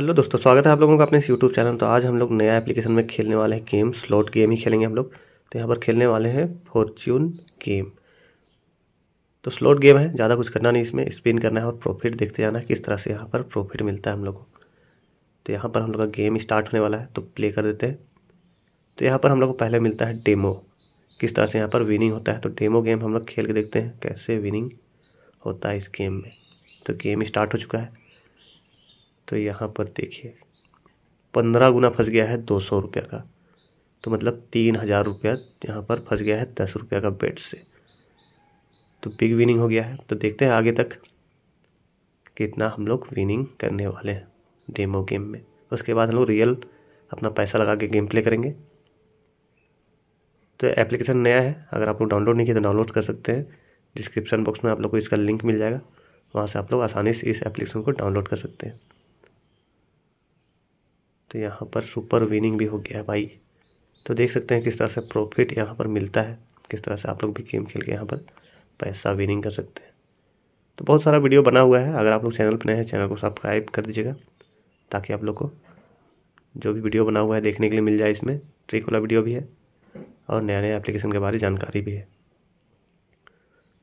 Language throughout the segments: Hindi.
हेलो दोस्तों स्वागत है आप लोगों का अपने यूट्यूब चैनल तो आज हम लोग नया एप्लीकेशन में खेलने वाले हैं गेम स्लॉट गेम ही खेलेंगे हम लोग तो यहाँ पर खेलने वाले हैं फॉर्च्यून गेम तो स्लॉट गेम है ज़्यादा कुछ करना नहीं इसमें स्पिन करना है और प्रॉफिट देखते जाना है किस तरह से यहाँ पर प्रॉफिट मिलता है हम लोग को तो यहाँ पर हम लोग का गेम स्टार्ट होने वाला है तो प्ले कर देते हैं तो यहाँ पर हम लोग को पहले मिलता है डेमो किस तरह से यहाँ पर विनिंग होता है तो डेमो गेम हम लोग खेल के देखते हैं कैसे विनिंग होता है इस गेम में तो गेम स्टार्ट हो चुका है तो यहाँ पर देखिए पंद्रह गुना फंस गया है दो सौ रुपये का तो मतलब तीन हज़ार रुपया यहाँ पर फंस गया है दस रुपये का बेट से तो बिग विनिंग हो गया है तो देखते हैं आगे तक कितना हम लोग विनिंग करने वाले हैं डेमो गेम में उसके बाद हम लोग रियल अपना पैसा लगा के गेम प्ले करेंगे तो एप्लीकेशन नया है अगर आप लोग डाउनलोड नहीं किया तो डाउनलोड कर सकते हैं डिस्क्रिप्शन बॉक्स में आप लोग को इसका लिंक मिल जाएगा वहाँ से आप लोग आसानी से इस एप्लीकेशन को डाउनलोड कर सकते हैं तो यहाँ पर सुपर विनिंग भी हो गया है भाई तो देख सकते हैं किस तरह से प्रॉफिट यहाँ पर मिलता है किस तरह से आप लोग भी गेम खेल के यहाँ पर पैसा विनिंग कर सकते हैं तो बहुत सारा वीडियो बना हुआ है अगर आप लोग चैनल पर नए हैं चैनल को सब्सक्राइब कर दीजिएगा ताकि आप लोग को जो भी वीडियो बना हुआ है देखने के लिए मिल जाए इसमें ट्रिक तो वाला वीडियो भी है और नया नया एप्लीकेशन के बारे में जानकारी भी है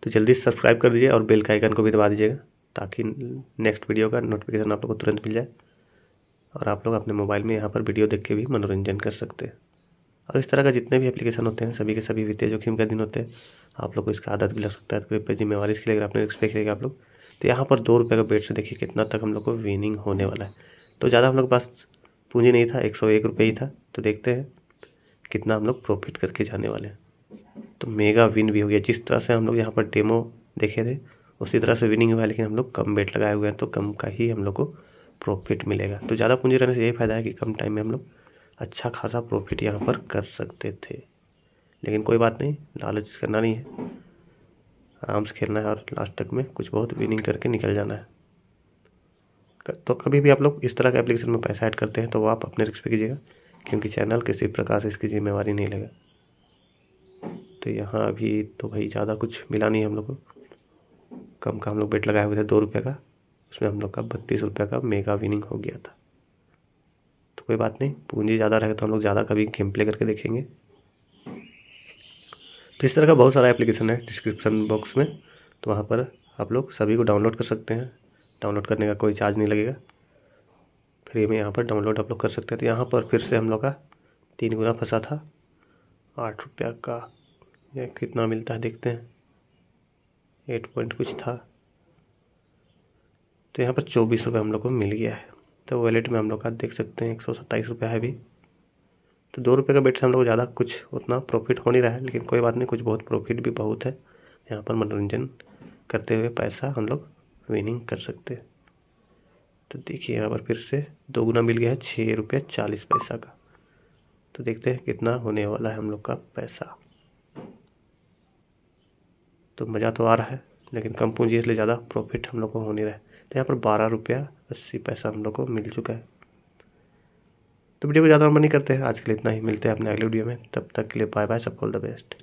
तो जल्दी सब्सक्राइब कर दीजिए और बेल का आइकन को भी दबा दीजिएगा ताकि नेक्स्ट वीडियो का नोटिफिकेशन आप लोग को तुरंत मिल जाए और आप लोग अपने मोबाइल में यहाँ पर वीडियो देख के भी मनोरंजन कर सकते हैं और इस तरह का जितने भी एप्लीकेशन होते हैं सभी के सभी वित्तीय जोखिम का दिन होते हैं आप लोग को इसका आदत भी लग सकता है तो जिम्मेवार जिम्मेवारी लिए अगर आपने रिस्क देख लेगा आप लोग तो यहाँ पर दो रुपये का बेट से देखिए कितना तक हम लोग को विनिंग होने वाला है तो ज़्यादा हम लोग के पास पूंजी नहीं था एक सौ एक रुपये ही था तो देखते हैं कितना हम लोग प्रॉफिट करके जाने वाले हैं तो मेगा विन भी हो गया जिस तरह से हम लोग यहाँ पर डेमो देखे थे उसी तरह से विनिंग हुआ लेकिन हम लोग कम बेट लगाए हुए हैं तो कम का ही हम लोग को प्रॉफिट मिलेगा तो ज़्यादा पूंजी रहने से यही फ़ायदा है कि कम टाइम में हम लोग अच्छा खासा प्रॉफिट यहाँ पर कर सकते थे लेकिन कोई बात नहीं लालच करना नहीं है आराम से खेलना है और लास्ट तक में कुछ बहुत विनिंग करके निकल जाना है तो कभी भी आप लोग इस तरह के एप्लीकेशन में पैसा ऐड करते हैं तो वो आप अपने रिस्क पर कीजिएगा क्योंकि चैनल किसी प्रकार से इसकी जिम्मेवारी नहीं लेगा तो यहाँ अभी तो भाई ज़्यादा कुछ मिला नहीं हम लोग को कम का हम लोग बेट लगाए हुए थे दो रुपये का उसमें हम लोग का बत्तीस रुपये का मेगा विनिंग हो गया था तो कोई बात नहीं पूंजी ज़्यादा रहेगा तो हम लोग ज़्यादा कभी गेम प्ले करके देखेंगे तो इस तरह का बहुत सारा एप्लीकेशन है डिस्क्रिप्शन बॉक्स में तो वहाँ पर आप लोग सभी को डाउनलोड कर सकते हैं डाउनलोड करने का कोई चार्ज नहीं लगेगा फ्री में यहाँ पर डाउनलोड आप लोग कर सकते हैं तो यहाँ पर फिर से हम लोग का तीन गुना फंसा था आठ रुपया का यह कितना मिलता है देखते हैं एट पॉइंट कुछ था तो यहाँ पर चौबीस रुपये हम लोग को मिल गया है तो वैलेट में हम लोग का देख सकते हैं एक सौ सत्ताईस रुपये है अभी तो दो रुपये का बेट से हम लोग को ज़्यादा कुछ उतना प्रॉफिट हो नहीं रहा है लेकिन कोई बात नहीं कुछ बहुत प्रॉफिट भी बहुत है यहाँ पर मनोरंजन करते हुए पैसा हम लोग विनिंग कर सकते हैं तो देखिए यहाँ पर फिर से दोगुना मिल गया है छः रुपये चालीस पैसा का तो देखते हैं कितना होने वाला है हम लोग का पैसा तो मज़ा तो आ रहा है लेकिन कम पूंजी इसलिए ज़्यादा प्रॉफिट हम लोग को हो नहीं रहा है तो यहाँ पर बारह रुपया अस्सी पैसा हम लोग को मिल चुका है तो वीडियो को ज़्यादा नंबर नहीं करते हैं आज के लिए इतना ही मिलते हैं अपने अगले वीडियो में तब तक के लिए बाय बाय सबको ऑल द बेस्ट